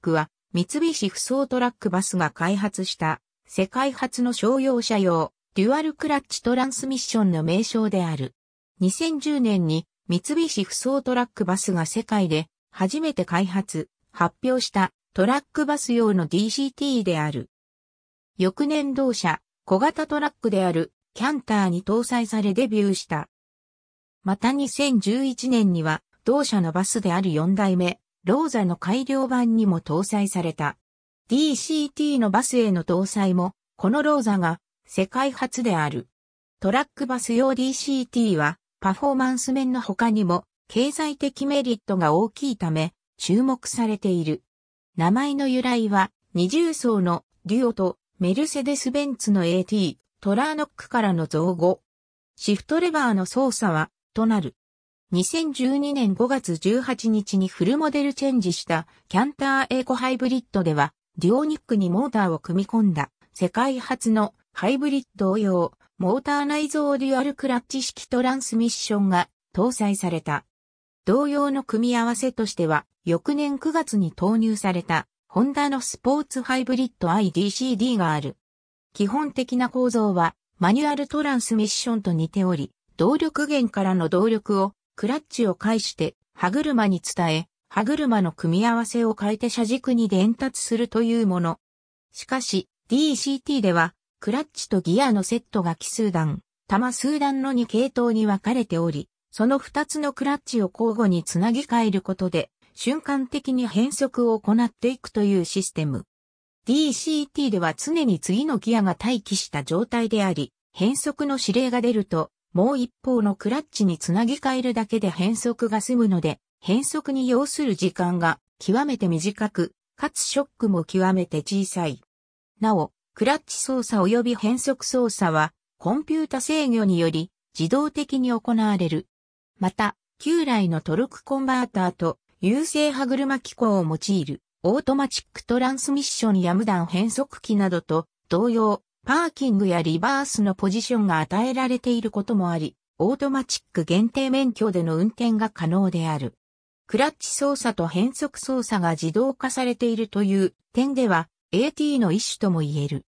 クは、三菱不走トラックバスが開発した、世界初の商用車用、デュアルクラッチトランスミッションの名称である。2010年に、三菱不走トラックバスが世界で、初めて開発、発表した、トラックバス用の DCT である。翌年同社、小型トラックである、キャンターに搭載されデビューした。また2011年には、同社のバスである4代目、ローザの改良版にも搭載された。DCT のバスへの搭載も、このローザが世界初である。トラックバス用 DCT は、パフォーマンス面の他にも、経済的メリットが大きいため、注目されている。名前の由来は、二重層のデュオとメルセデス・ベンツの AT、トラーノックからの造語。シフトレバーの操作は、となる。2012年5月18日にフルモデルチェンジしたキャンターエコハイブリッドでは、デュオニックにモーターを組み込んだ世界初のハイブリッド用モーター内蔵デュアルクラッチ式トランスミッションが搭載された。同様の組み合わせとしては、翌年9月に投入されたホンダのスポーツハイブリッド IDCD がある。基本的な構造はマニュアルトランスミッションと似ており、動力源からの動力をクラッチを介して歯車に伝え、歯車の組み合わせを変えて車軸に伝達するというもの。しかし、DCT では、クラッチとギアのセットが奇数段、多数段の2系統に分かれており、その2つのクラッチを交互につなぎ替えることで、瞬間的に変速を行っていくというシステム。DCT では常に次のギアが待機した状態であり、変速の指令が出ると、もう一方のクラッチにつなぎ替えるだけで変速が済むので、変速に要する時間が極めて短く、かつショックも極めて小さい。なお、クラッチ操作及び変速操作は、コンピュータ制御により自動的に行われる。また、旧来のトルクコンバーターと優勢歯車機構を用いるオートマチックトランスミッションや無断変速機などと同様、パーキングやリバースのポジションが与えられていることもあり、オートマチック限定免許での運転が可能である。クラッチ操作と変速操作が自動化されているという点では AT の一種とも言える。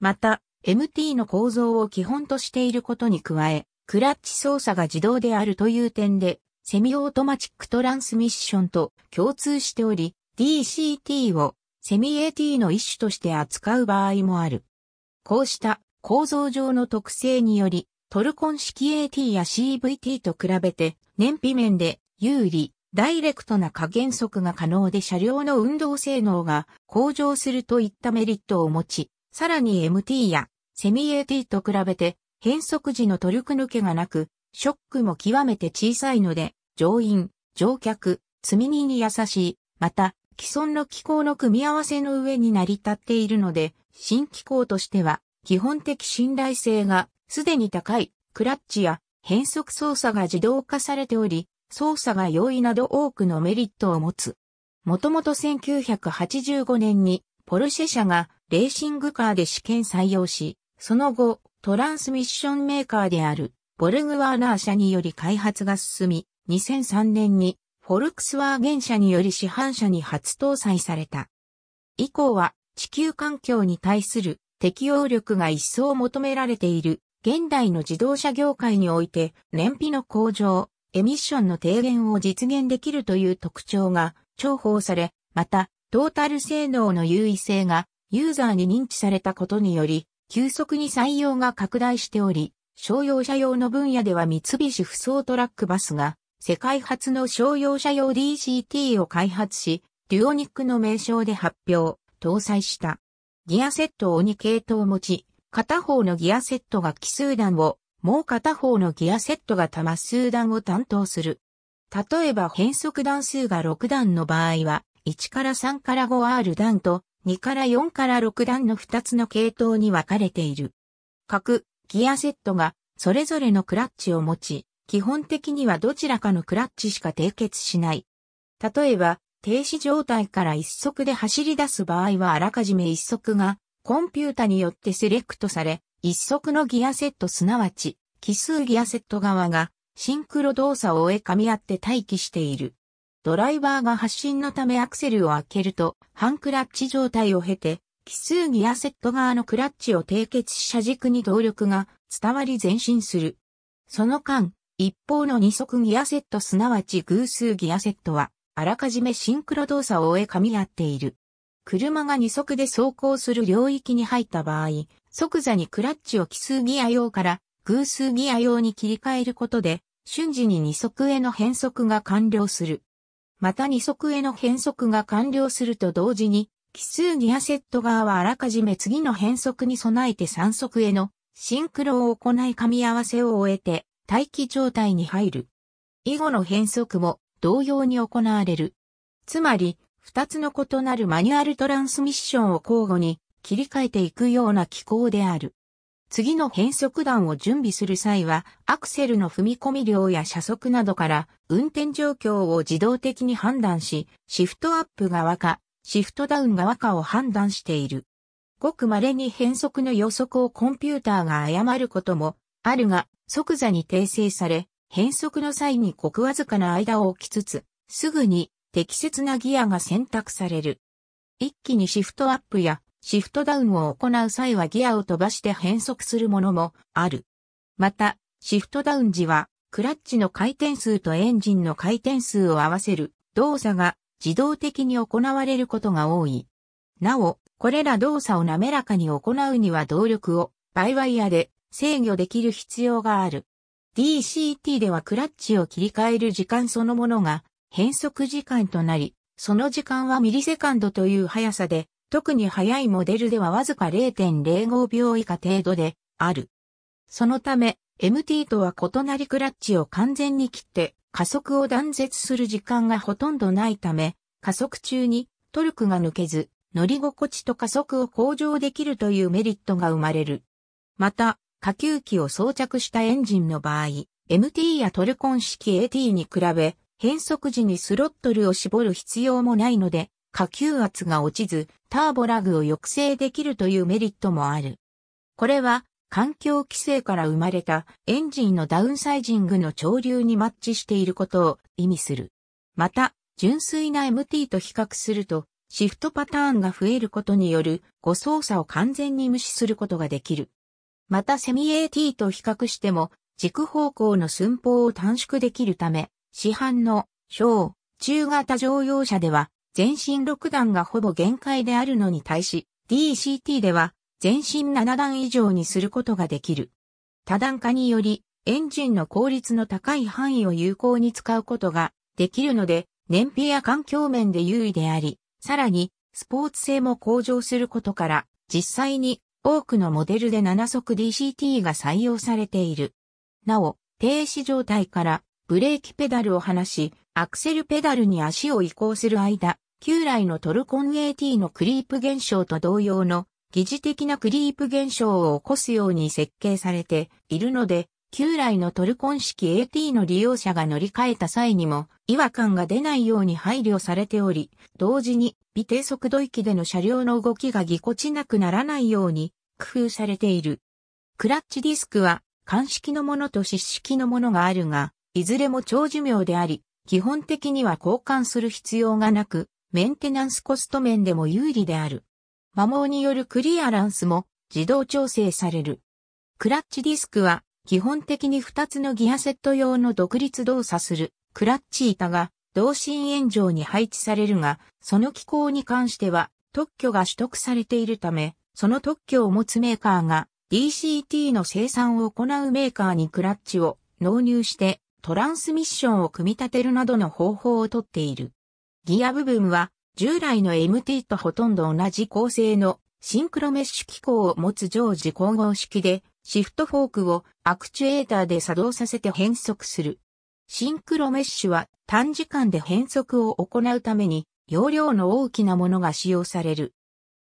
また、MT の構造を基本としていることに加え、クラッチ操作が自動であるという点で、セミオートマチックトランスミッションと共通しており、DCT をセミ AT の一種として扱う場合もある。こうした構造上の特性により、トルコン式 AT や CVT と比べて燃費面で有利、ダイレクトな加減速が可能で車両の運動性能が向上するといったメリットを持ち、さらに MT やセミ AT と比べて変速時のトルク抜けがなく、ショックも極めて小さいので、乗員、乗客、積み荷に優しい、また既存の機構の組み合わせの上に成り立っているので、新機構としては、基本的信頼性がすでに高いクラッチや変速操作が自動化されており、操作が容易など多くのメリットを持つ。もともと1985年にポルシェ社がレーシングカーで試験採用し、その後トランスミッションメーカーであるボルグワーナー社により開発が進み、2003年にフォルクスワーゲン社により市販車に初搭載された。以降は地球環境に対する適応力が一層求められている現代の自動車業界において燃費の向上、エミッションの低減を実現できるという特徴が重宝され、またトータル性能の優位性がユーザーに認知されたことにより急速に採用が拡大しており、商用車用の分野では三菱不走トラックバスが世界初の商用車用 DCT を開発し、デュオニックの名称で発表。搭載した。ギアセットを2系統を持ち、片方のギアセットが奇数段を、もう片方のギアセットが多数段を担当する。例えば変速段数が6段の場合は、1から3から 5R 段と、2から4から6段の2つの系統に分かれている。各ギアセットがそれぞれのクラッチを持ち、基本的にはどちらかのクラッチしか締結しない。例えば、停止状態から一足で走り出す場合はあらかじめ一足がコンピュータによってセレクトされ、一足のギアセットすなわち、奇数ギアセット側がシンクロ動作を終え噛み合って待機している。ドライバーが発進のためアクセルを開けると、半クラッチ状態を経て、奇数ギアセット側のクラッチを締結し車軸に動力が伝わり前進する。その間、一方の二足ギアセットすなわち偶数ギアセットはあらかじめシンクロ動作を終え噛み合っている。車が二足で走行する領域に入った場合、即座にクラッチを奇数ギア用から偶数ギア用に切り替えることで、瞬時に二足への変速が完了する。また二足への変速が完了すると同時に、奇数ギアセット側はあらかじめ次の変速に備えて三足へのシンクロを行い噛み合わせを終えて待機状態に入る。以後の変速も同様に行われる。つまり、二つの異なるマニュアルトランスミッションを交互に切り替えていくような機構である。次の変速弾を準備する際は、アクセルの踏み込み量や車速などから、運転状況を自動的に判断し、シフトアップ側か、シフトダウン側かを判断している。ごく稀に変速の予測をコンピューターが誤ることもあるが、即座に訂正され、変速の際にごくわずかな間を置きつつ、すぐに適切なギアが選択される。一気にシフトアップやシフトダウンを行う際はギアを飛ばして変速するものもある。また、シフトダウン時は、クラッチの回転数とエンジンの回転数を合わせる動作が自動的に行われることが多い。なお、これら動作を滑らかに行うには動力をバイワイヤで制御できる必要がある。DCT ではクラッチを切り替える時間そのものが変速時間となり、その時間はミリセカンドという速さで、特に速いモデルではわずか0.05秒以下程度である。そのため、MT とは異なりクラッチを完全に切って加速を断絶する時間がほとんどないため、加速中にトルクが抜けず、乗り心地と加速を向上できるというメリットが生まれる。また、下級機を装着したエンジンの場合、MT やトルコン式 AT に比べ、変速時にスロットルを絞る必要もないので、下級圧が落ちず、ターボラグを抑制できるというメリットもある。これは、環境規制から生まれたエンジンのダウンサイジングの潮流にマッチしていることを意味する。また、純粋な MT と比較すると、シフトパターンが増えることによる誤操作を完全に無視することができる。またセミ AT と比較しても、軸方向の寸法を短縮できるため、市販の小、中型乗用車では、全身6段がほぼ限界であるのに対し、DCT では、全身7段以上にすることができる。多段化により、エンジンの効率の高い範囲を有効に使うことができるので、燃費や環境面で優位であり、さらに、スポーツ性も向上することから、実際に多くのモデルで7速 DCT が採用されている。なお、停止状態からブレーキペダルを離し、アクセルペダルに足を移行する間、旧来のトルコン AT のクリープ現象と同様の疑似的なクリープ現象を起こすように設計されているので、旧来のトルコン式 AT の利用者が乗り換えた際にも違和感が出ないように配慮されており、同時に微低速度域での車両の動きがぎこちなくならないように工夫されている。クラッチディスクは、鑑式のものと湿式のものがあるが、いずれも長寿命であり、基本的には交換する必要がなく、メンテナンスコスト面でも有利である。摩耗によるクリアランスも自動調整される。クラッチディスクは基本的に2つのギアセット用の独立動作するクラッチ板が同心円状に配置されるが、その機構に関しては特許が取得されているため、その特許を持つメーカーが DCT の生産を行うメーカーにクラッチを納入してトランスミッションを組み立てるなどの方法をとっている。ギア部分は従来の MT とほとんど同じ構成のシンクロメッシュ機構を持つ常時混合式でシフトフォークをアクチュエーターで作動させて変速する。シンクロメッシュは短時間で変速を行うために容量の大きなものが使用される。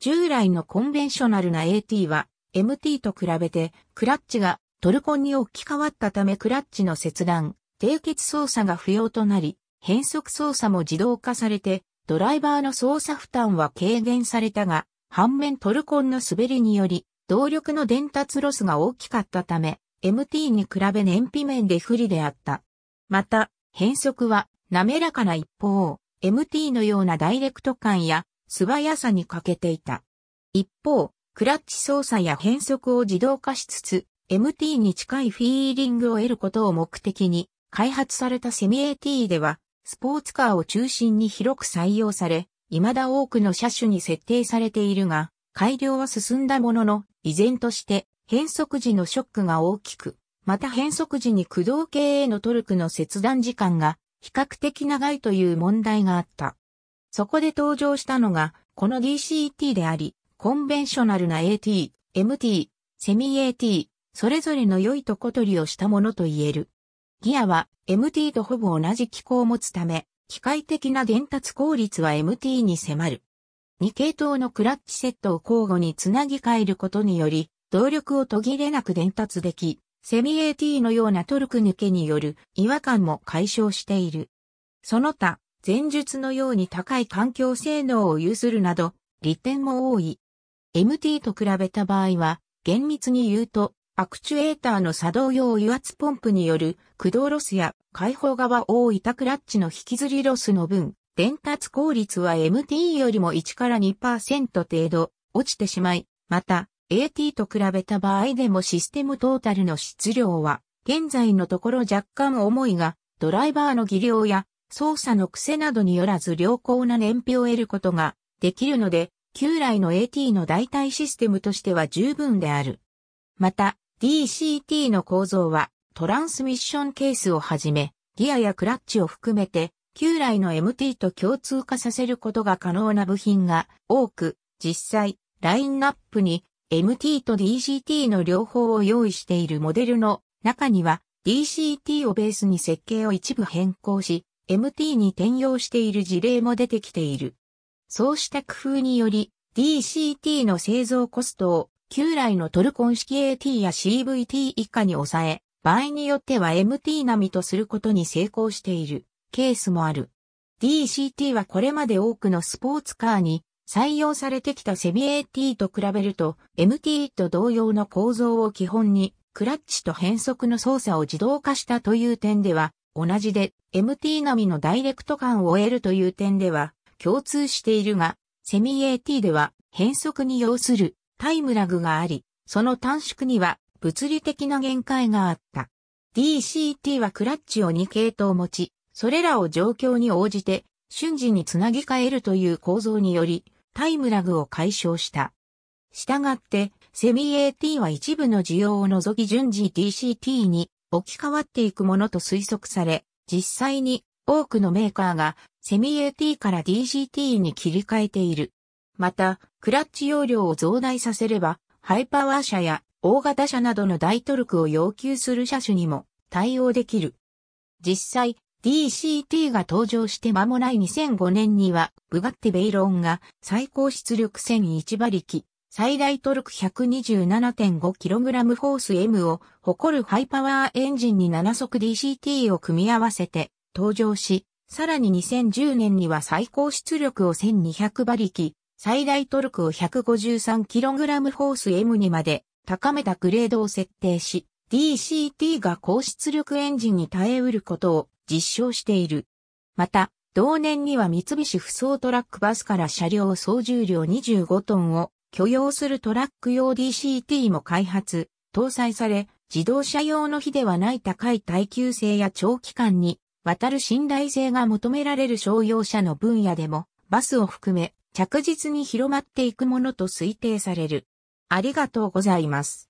従来のコンベンショナルな AT は MT と比べてクラッチがトルコンに置き換わったためクラッチの切断、締結操作が不要となり、変速操作も自動化されてドライバーの操作負担は軽減されたが、反面トルコンの滑りにより動力の伝達ロスが大きかったため、MT に比べ燃費面で不利であった。また、変速は滑らかな一方、MT のようなダイレクト感や素早さに欠けていた。一方、クラッチ操作や変速を自動化しつつ、MT に近いフィーリングを得ることを目的に、開発されたセミ AT では、スポーツカーを中心に広く採用され、未だ多くの車種に設定されているが、改良は進んだものの、依然として変速時のショックが大きく、また変速時に駆動系へのトルクの切断時間が比較的長いという問題があった。そこで登場したのが、この DCT であり、コンベンショナルな AT、MT、セミ AT、それぞれの良いとこ取りをしたものと言える。ギアは MT とほぼ同じ機構を持つため、機械的な伝達効率は MT に迫る。2系統のクラッチセットを交互につなぎ替えることにより、動力を途切れなく伝達でき、セミ AT のようなトルク抜けによる違和感も解消している。その他、前述のように高い環境性能を有するなど、利点も多い。MT と比べた場合は、厳密に言うと、アクチュエーターの作動用油圧ポンプによる駆動ロスや開放側を置いたクラッチの引きずりロスの分、伝達効率は MT よりも1から2%程度落ちてしまい、また AT と比べた場合でもシステムトータルの質量は現在のところ若干重いが、ドライバーの技量や操作の癖などによらず良好な燃費を得ることができるので、旧来の AT の代替システムとしては十分である。また、DCT の構造はトランスミッションケースをはじめ、ギアやクラッチを含めて旧来の MT と共通化させることが可能な部品が多く、実際、ラインナップに MT と DCT の両方を用意しているモデルの中には DCT をベースに設計を一部変更し、MT に転用している事例も出てきている。そうした工夫により DCT の製造コストを旧来のトルコン式 AT や CVT 以下に抑え、場合によっては MT 並みとすることに成功している。ケースもある。DCT はこれまで多くのスポーツカーに採用されてきたセミ a T と比べると MT と同様の構造を基本にクラッチと変速の操作を自動化したという点では同じで MT 並みのダイレクト感を得るという点では共通しているがセミ AT では変速に要するタイムラグがありその短縮には物理的な限界があった。DCT はクラッチを2系統持ち、それらを状況に応じて瞬時につなぎ替えるという構造により、タイムラグを解消した。したがって、セミ AT は一部の需要を除き順次 DCT に置き換わっていくものと推測され、実際に多くのメーカーがセミ AT から DCT に切り替えている。また、クラッチ容量を増大させれば、ハイパワー車や大型車などの大トルクを要求する車種にも対応できる。実際、DCT が登場して間もない2005年には、ブガッティベイロンが最高出力1001馬力、最大トルク 127.5kg フォース M を誇るハイパワーエンジンに7速 DCT を組み合わせて登場し、さらに2010年には最高出力を1200馬力、最大トルクを 153kg フォース M にまで高めたグレードを設定し、DCT が高出力エンジンに耐えうることを実証している。また、同年には三菱不走トラックバスから車両総重量25トンを許容するトラック用 DCT も開発、搭載され、自動車用の比ではない高い耐久性や長期間にわたる信頼性が求められる商用車の分野でも、バスを含め着実に広まっていくものと推定される。ありがとうございます。